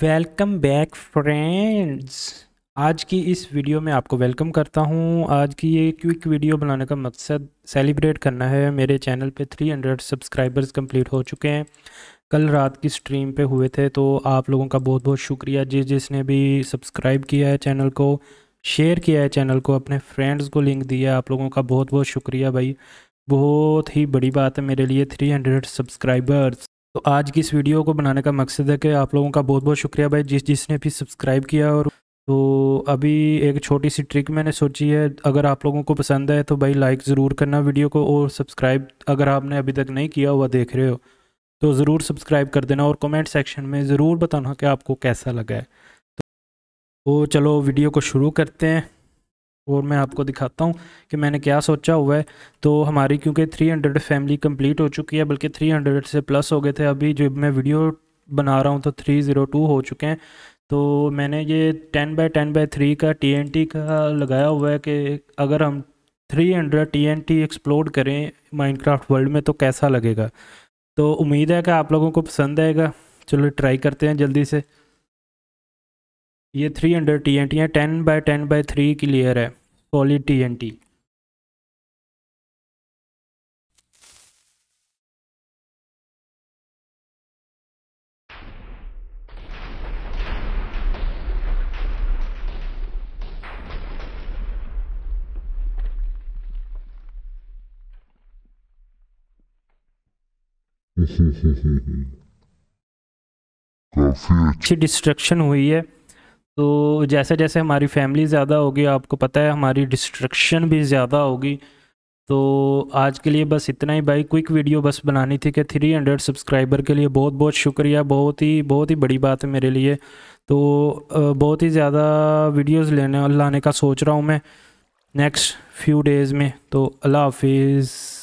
welcome back friends आज की इस वीडियो में आपको वेलकम करता हूं आज की ये क्विक वीडियो बनाने का मकसद सेलिब्रेट करना है मेरे चैनल पे 300 सब्सक्राइबर्स कंप्लीट हो चुके हैं कल रात की स्ट्रीम पे हुए थे तो आप लोगों का बहुत बहुत शुक्रिया जिस जिसने भी सब्सक्राइब किया है चैनल को शेयर किया है चैनल को अपने फ्रेंड्स को लिंक दिया आप लोगों का बहुत बहुत शुक्रिया भाई बहुत ही बड़ी बात है मेरे लिए थ्री सब्सक्राइबर्स तो आज की इस वीडियो को बनाने का मकसद है कि आप लोगों का बहुत बहुत शुक्रिया भाई जिस जिसने भी सब्सक्राइब किया और तो अभी एक छोटी सी ट्रिक मैंने सोची है अगर आप लोगों को पसंद आए तो भाई लाइक ज़रूर करना वीडियो को और सब्सक्राइब अगर आपने अभी तक नहीं किया हुआ देख रहे हो तो ज़रूर सब्सक्राइब कर देना और कमेंट सेक्शन में ज़रूर बताना कि आपको कैसा लगा है तो चलो वीडियो को शुरू करते हैं और मैं आपको दिखाता हूँ कि मैंने क्या सोचा हुआ है तो हमारी क्योंकि 300 फैमिली कंप्लीट हो चुकी है बल्कि 300 से प्लस हो गए थे अभी जब मैं वीडियो बना रहा हूँ तो 302 हो चुके हैं तो मैंने ये 10 बाय 10 बाय 3 का टी का लगाया हुआ है कि अगर हम 300 हंड्रेड टी एक्सप्लोर करें माइनक्राफ्ट वर्ल्ड में तो कैसा लगेगा तो उम्मीद है कि आप लोगों को पसंद आएगा चलो ट्राई करते हैं जल्दी से ये three hundred T N T है ten by ten by three की लेयर है सॉलिड टी एन टी काफी अच्छी डिस्ट्रक्शन हुई है तो जैसे जैसे हमारी फैमिली ज़्यादा होगी आपको पता है हमारी डिस्ट्रक्शन भी ज़्यादा होगी तो आज के लिए बस इतना ही भाई क्विक वीडियो बस बनानी थी कि थ्री हंड्रेड सब्सक्राइबर के लिए बहुत बहुत शुक्रिया बहुत ही बहुत ही बड़ी बात है मेरे लिए तो बहुत ही ज़्यादा वीडियोस लेने लाने का सोच रहा हूँ मैं नेक्स्ट फ्यू डेज़ में तो अल्लाह हाफिज़